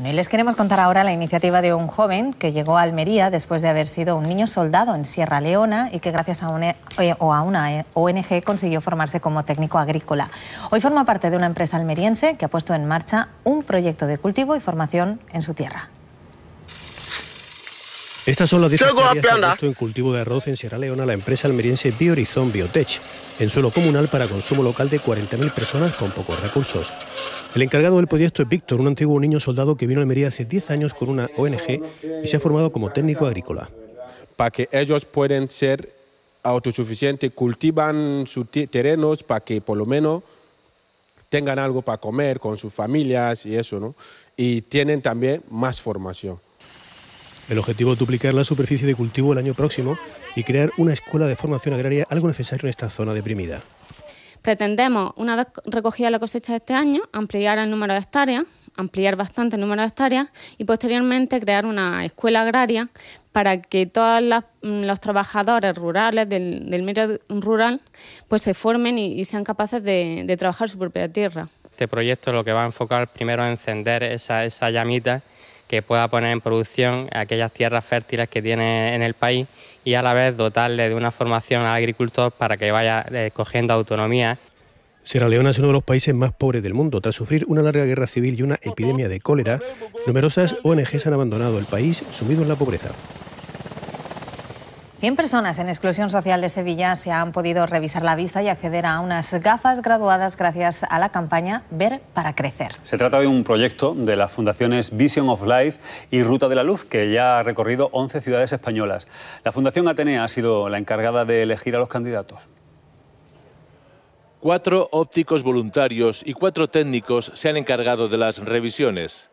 les queremos contar ahora la iniciativa de un joven que llegó a Almería después de haber sido un niño soldado en Sierra Leona y que gracias a una, eh, a una eh, ONG consiguió formarse como técnico agrícola. Hoy forma parte de una empresa almeriense que ha puesto en marcha un proyecto de cultivo y formación en su tierra. Estas son las 10 hectáreas que en cultivo de arroz en Sierra Leona la empresa almeriense Biorizón Biotech, en suelo comunal para consumo local de 40.000 personas con pocos recursos. El encargado del proyecto es Víctor, un antiguo niño soldado que vino a Almería hace 10 años con una ONG y se ha formado como técnico agrícola. Para que ellos puedan ser autosuficientes, cultivan sus terrenos para que por lo menos tengan algo para comer con sus familias y eso, ¿no? Y tienen también más formación. El objetivo es duplicar la superficie de cultivo el año próximo y crear una escuela de formación agraria algo necesario en esta zona deprimida. Pretendemos, una vez recogida la cosecha de este año, ampliar el número de hectáreas, ampliar bastante el número de hectáreas y posteriormente crear una escuela agraria para que todos mm, los trabajadores rurales del, medio rural pues se formen y, sean capaces de, trabajar su propia tierra. Este proyecto lo que va a enfocar primero es encender esa, esa llamita que pueda poner en producción aquellas tierras fértiles que tiene en el país y a la vez dotarle de una formación al agricultor para que vaya eh, cogiendo autonomía. Sierra Leona es uno de los países más pobres del mundo. Tras sufrir una larga guerra civil y una epidemia de cólera, numerosas ONGs han abandonado el país sumido en la pobreza. 100 personas en exclusión social de Sevilla se han podido revisar la vista y acceder a unas gafas graduadas gracias a la campaña Ver para Crecer. Se trata de un proyecto de las fundaciones Vision of Life y Ruta de la Luz, que ya ha recorrido 11 ciudades españolas. La Fundación Atenea ha sido la encargada de elegir a los candidatos. Cuatro ópticos voluntarios y cuatro técnicos se han encargado de las revisiones.